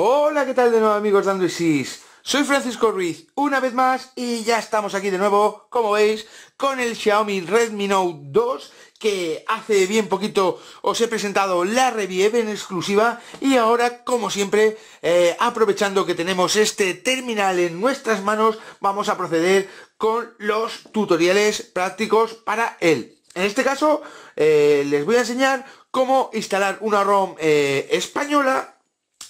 Hola, ¿qué tal de nuevo amigos de y Soy Francisco Ruiz, una vez más, y ya estamos aquí de nuevo, como veis, con el Xiaomi Redmi Note 2, que hace bien poquito os he presentado la review en exclusiva, y ahora, como siempre, eh, aprovechando que tenemos este terminal en nuestras manos, vamos a proceder con los tutoriales prácticos para él. En este caso, eh, les voy a enseñar cómo instalar una ROM eh, española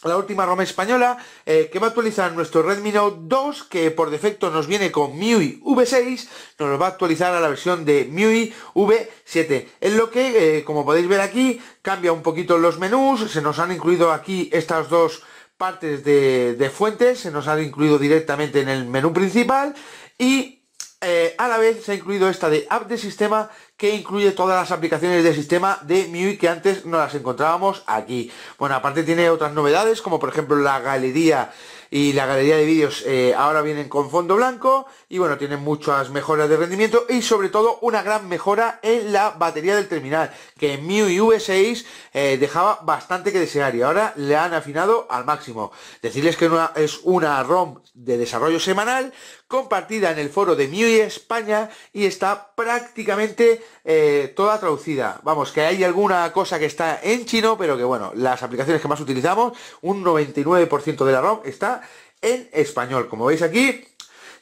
la última ROM española eh, que va a actualizar nuestro Redmi Note 2 que por defecto nos viene con MIUI V6 nos va a actualizar a la versión de MIUI V7 en lo que eh, como podéis ver aquí cambia un poquito los menús se nos han incluido aquí estas dos partes de, fuentes se nos han incluido directamente en el menú principal y eh, a la vez se ha incluido esta de app de sistema que incluye todas las aplicaciones del sistema de MIUI que antes no las encontrábamos aquí. Bueno, aparte tiene otras novedades, como por ejemplo la galería y la galería de vídeos eh, ahora vienen con fondo blanco y bueno, tienen muchas mejoras de rendimiento y sobre todo una gran mejora en la batería del terminal que en MIUI V6 eh, dejaba bastante que desear y ahora le han afinado al máximo. Decirles que es una ROM de desarrollo semanal compartida en el foro de MIUI España y está prácticamente eh, toda traducida. Vamos, que hay alguna cosa que está en chino, pero que bueno, las aplicaciones que más utilizamos, un 99% de la ROM está en español. Como veis aquí,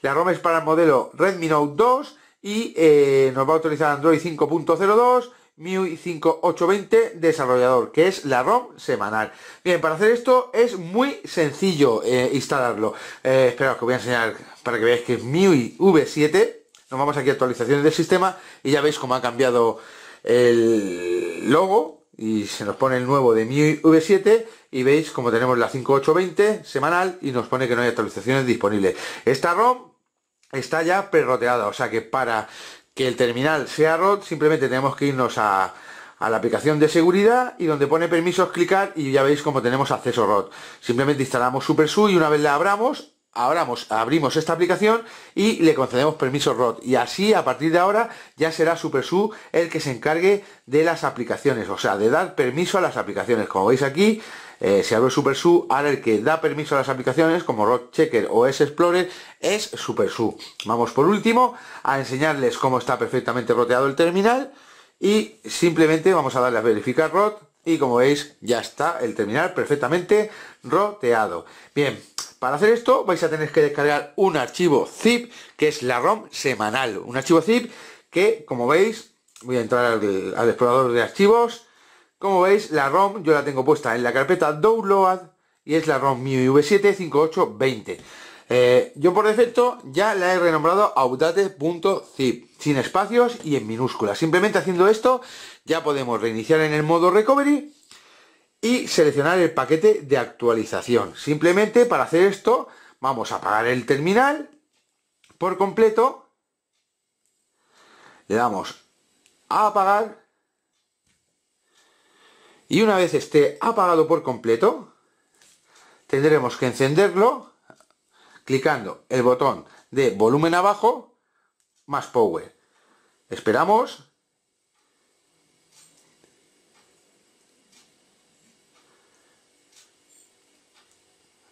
la ROM es para el modelo Redmi Note 2 y eh, nos va a utilizar Android 5.02. MIUI 5820 desarrollador, que es la ROM semanal. Bien, para hacer esto es muy sencillo eh, instalarlo. Eh, esperaos que voy a enseñar para que veáis que es MIUI V7 nos vamos aquí a actualizaciones del sistema y ya veis cómo ha cambiado el logo y se nos pone el nuevo de mi V7 y veis como tenemos la 5820 semanal y nos pone que no hay actualizaciones disponibles. Esta ROM está ya perroteada, o sea que para que el terminal sea ROT simplemente tenemos que irnos a, a la aplicación de seguridad y donde pone permisos clicar y ya veis como tenemos acceso ROT. Simplemente instalamos SuperSU y una vez la abramos ahora abrimos esta aplicación y le concedemos permiso ROT. Y así a partir de ahora ya será SuperSU el que se encargue de las aplicaciones, o sea, de dar permiso a las aplicaciones. Como veis aquí, eh, se si abre SuperSU, ahora el que da permiso a las aplicaciones como ROT Checker o S Explorer es SuperSU. Vamos por último a enseñarles cómo está perfectamente roteado el terminal y simplemente vamos a darle a verificar ROT y como veis ya está el terminal perfectamente roteado. Bien, para hacer esto vais a tener que descargar un archivo zip que es la ROM semanal. Un archivo zip que, como veis, voy a entrar al, explorador de archivos. Como veis, la ROM yo la tengo puesta en la carpeta Download y es la ROM miui v 7 eh, yo por defecto ya la he renombrado audate.zip, sin espacios y en minúsculas. Simplemente haciendo esto ya podemos reiniciar en el modo recovery y seleccionar el paquete de actualización. Simplemente para hacer esto vamos a apagar el terminal por completo. Le damos a apagar. Y una vez esté apagado por completo, tendremos que encenderlo clicando el botón de volumen abajo más power. Esperamos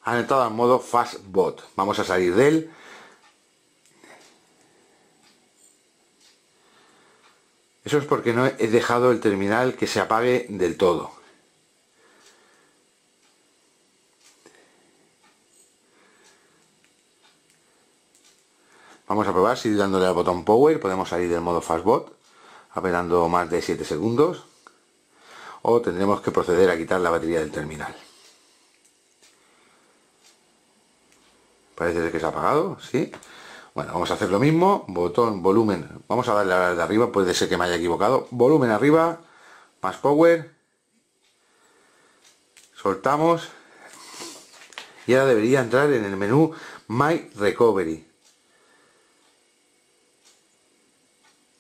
han entrado al modo Fastbot. Vamos a salir de él. Eso es porque no he dejado el terminal que se apague del todo. Vamos a probar si dándole al botón Power podemos salir del modo Fastbot apelando más de 7 segundos o tendremos que proceder a quitar la batería del terminal. Parece que se ha apagado, ¿sí? Bueno, vamos a hacer lo mismo. Botón, volumen. Vamos a darle a la de arriba, puede ser que me haya equivocado. Volumen arriba, más power. Soltamos. Y ahora debería entrar en el menú My Recovery.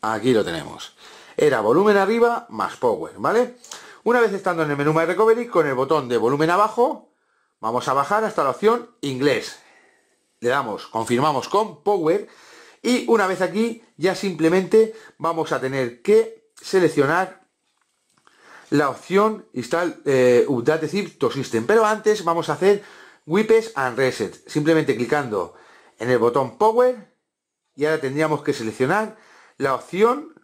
Aquí lo tenemos. Era volumen arriba más power, ¿vale? Una vez estando en el menú My Recovery, con el botón de volumen abajo, vamos a bajar hasta la opción inglés le damos, confirmamos con Power y una vez aquí ya simplemente vamos a tener que seleccionar la opción Install eh, Update Zip to System, pero antes vamos a hacer Wipes and Reset, simplemente clicando en el botón Power y ahora tendríamos que seleccionar la opción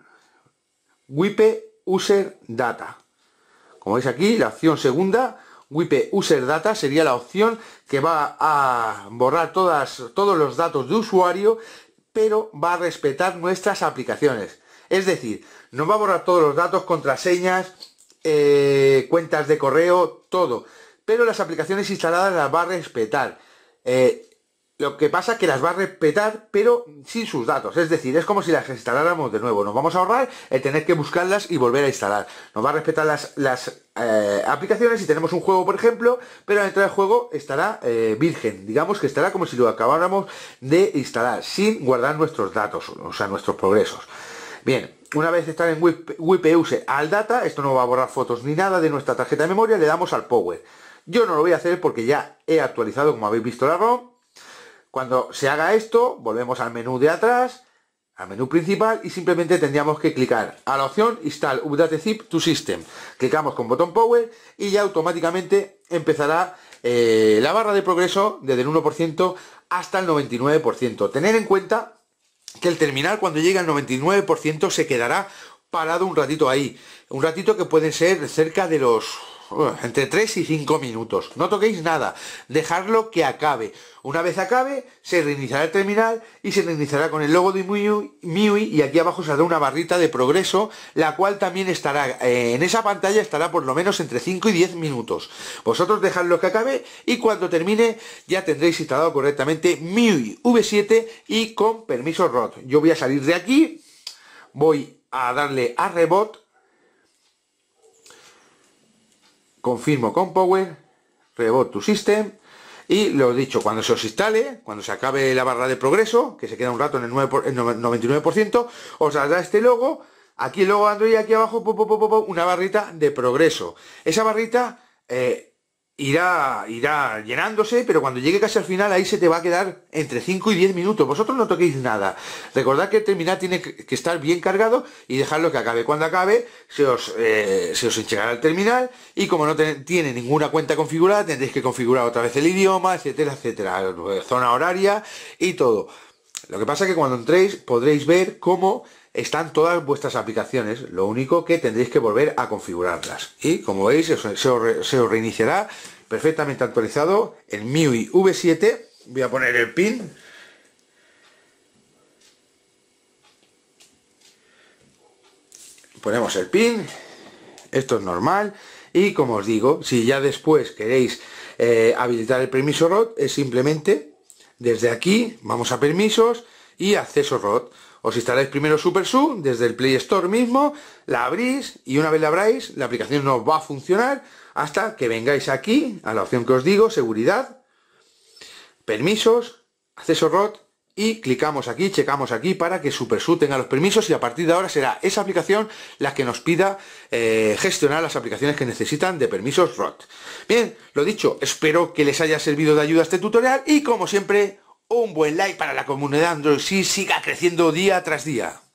Wipe User Data. Como veis aquí, la opción segunda WIPE User Data sería la opción que va a borrar todos los datos de usuario, pero va a respetar nuestras aplicaciones. Es decir, no va a borrar todos los datos, contraseñas, eh, cuentas de correo, todo. Pero las aplicaciones instaladas las va a respetar. Eh, lo que pasa es que las va a respetar, pero sin sus datos. Es decir, es como si las instaláramos de nuevo. Nos vamos a ahorrar el tener que buscarlas y volver a instalar. Nos va a respetar las, eh, aplicaciones. Si tenemos un juego, por ejemplo, pero dentro del juego estará eh, virgen. Digamos que estará como si lo acabáramos de instalar, sin guardar nuestros datos, o sea, nuestros progresos. Bien, una vez estar en WPUS al data, esto no va a borrar fotos ni nada de nuestra tarjeta de memoria, le damos al power. Yo no lo voy a hacer porque ya he actualizado, como habéis visto, la ROM cuando se haga esto, volvemos al menú de atrás, al menú principal y simplemente tendríamos que clicar a la opción Install Update Zip to System. Clicamos con botón Power y ya automáticamente empezará eh, la barra de progreso desde el 1% hasta el 99%. Tener en cuenta que el terminal cuando llegue al 99% se quedará parado un ratito ahí. Un ratito que puede ser cerca de los entre 3 y 5 minutos. No toquéis nada, dejadlo que acabe. Una vez acabe, se reiniciará el terminal y se reiniciará con el logo de MIUI, y aquí abajo se hará una barrita de progreso, la cual también estará, eh, en esa pantalla estará por lo menos entre 5 y 10 minutos. Vosotros dejadlo que acabe y cuando termine ya tendréis instalado correctamente MIUI V7 y con permiso ROT. Yo voy a salir de aquí, voy a darle a rebot confirmo con Power, reboot to system, y lo dicho, cuando se os instale, cuando se acabe la barra de progreso, que se queda un rato en el, 99% el 99%, os hará este logo, aquí el logo Android, aquí abajo, una barrita de progreso. Esa barrita... Eh, irá, irá llenándose, pero cuando llegue casi al final ahí se te va a quedar entre 5 y 10 minutos. Vosotros no toquéis nada. Recordad que el terminal tiene que estar bien cargado y dejarlo que acabe. Cuando acabe se os, eh, se os enchegará el terminal y como no tiene ninguna cuenta configurada tendréis que configurar otra vez el idioma, etcétera, etcétera, eh, zona horaria y todo. Lo que pasa es que cuando entréis podréis ver cómo están todas vuestras aplicaciones, lo único que tendréis que volver a configurarlas. Y como veis, se os, se reiniciará perfectamente actualizado el MIUI V7. Voy a poner el pin. Ponemos el pin. Esto es normal. Y como os digo, si ya después queréis eh, habilitar el permiso ROT, es simplemente desde aquí, vamos a permisos, y acceso ROT. Os instaláis primero SuperSU desde el Play Store mismo, la abrís y una vez la abráis, la aplicación no va a funcionar hasta que vengáis aquí a la opción que os digo, seguridad, permisos, acceso ROT y clicamos aquí, checamos aquí para que SuperSU tenga los permisos y a partir de ahora será esa aplicación la que nos pida eh, gestionar las aplicaciones que necesitan de permisos ROT. Bien, lo dicho, espero que les haya servido de ayuda este tutorial y como siempre un buen like para la comunidad Android si siga creciendo día tras día.